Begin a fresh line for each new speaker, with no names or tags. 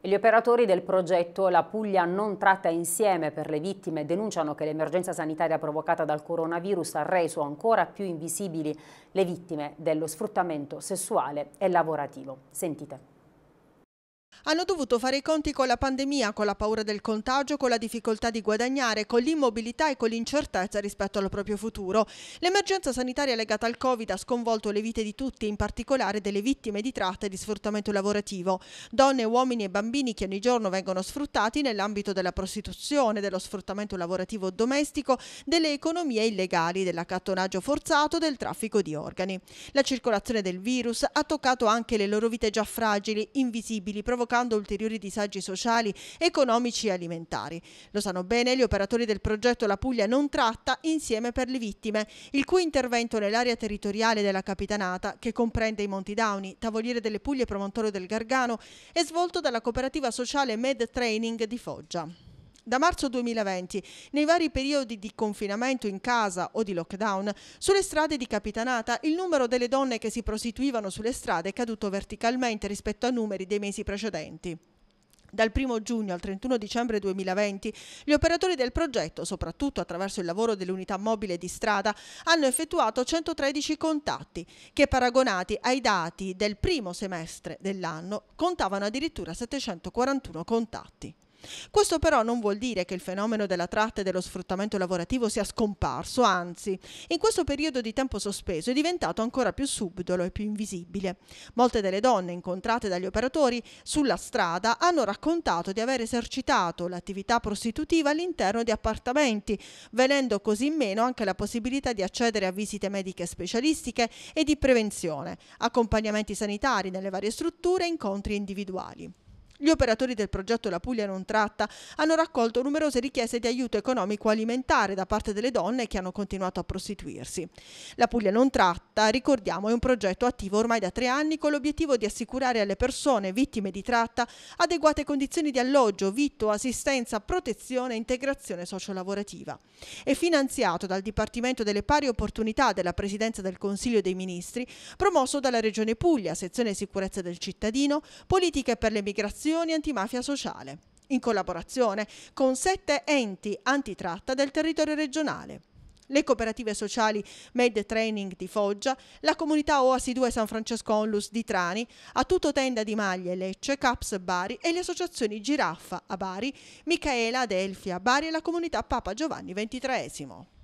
Gli operatori del progetto La Puglia non tratta insieme per le vittime denunciano che l'emergenza sanitaria provocata dal coronavirus ha reso ancora più invisibili le vittime dello sfruttamento sessuale e lavorativo. Sentite hanno dovuto fare i conti con la pandemia, con la paura del contagio, con la difficoltà di guadagnare, con l'immobilità e con l'incertezza rispetto al proprio futuro. L'emergenza sanitaria legata al Covid ha sconvolto le vite di tutti, in particolare delle vittime di tratta e di sfruttamento lavorativo. Donne, uomini e bambini che ogni giorno vengono sfruttati nell'ambito della prostituzione, dello sfruttamento lavorativo domestico, delle economie illegali, dell'accattonaggio forzato, del traffico di organi. La circolazione del virus ha toccato anche le loro vite già fragili, invisibili, provocate provocando ulteriori disagi sociali, economici e alimentari. Lo sanno bene gli operatori del progetto La Puglia non tratta insieme per le vittime, il cui intervento nell'area territoriale della Capitanata, che comprende i Monti Dauni, Tavoliere delle Puglie e Promontorio del Gargano, è svolto dalla cooperativa sociale Med Training di Foggia. Da marzo 2020, nei vari periodi di confinamento in casa o di lockdown, sulle strade di Capitanata il numero delle donne che si prostituivano sulle strade è caduto verticalmente rispetto a numeri dei mesi precedenti. Dal 1 giugno al 31 dicembre 2020 gli operatori del progetto, soprattutto attraverso il lavoro dell'unità mobile di strada, hanno effettuato 113 contatti che paragonati ai dati del primo semestre dell'anno contavano addirittura 741 contatti. Questo però non vuol dire che il fenomeno della tratta e dello sfruttamento lavorativo sia scomparso, anzi, in questo periodo di tempo sospeso è diventato ancora più subdolo e più invisibile. Molte delle donne incontrate dagli operatori sulla strada hanno raccontato di aver esercitato l'attività prostitutiva all'interno di appartamenti, venendo così meno anche la possibilità di accedere a visite mediche specialistiche e di prevenzione, accompagnamenti sanitari nelle varie strutture e incontri individuali. Gli operatori del progetto La Puglia non tratta hanno raccolto numerose richieste di aiuto economico alimentare da parte delle donne che hanno continuato a prostituirsi. La Puglia non tratta, ricordiamo, è un progetto attivo ormai da tre anni con l'obiettivo di assicurare alle persone vittime di tratta adeguate condizioni di alloggio, vitto, assistenza, protezione e integrazione sociolavorativa. È finanziato dal Dipartimento delle Pari Opportunità della Presidenza del Consiglio dei Ministri, promosso dalla Regione Puglia, sezione sicurezza del cittadino, politiche per le migrazioni azioni antimafia sociale, in collaborazione con sette enti antitratta del territorio regionale le cooperative sociali Med Training di Foggia, la comunità Oasi 2 San Francesco Onlus di Trani, a tutto tenda di maglie Lecce, Caps Bari e le associazioni Giraffa a Bari, Micaela Adelfia a Bari e la comunità Papa Giovanni XXIII.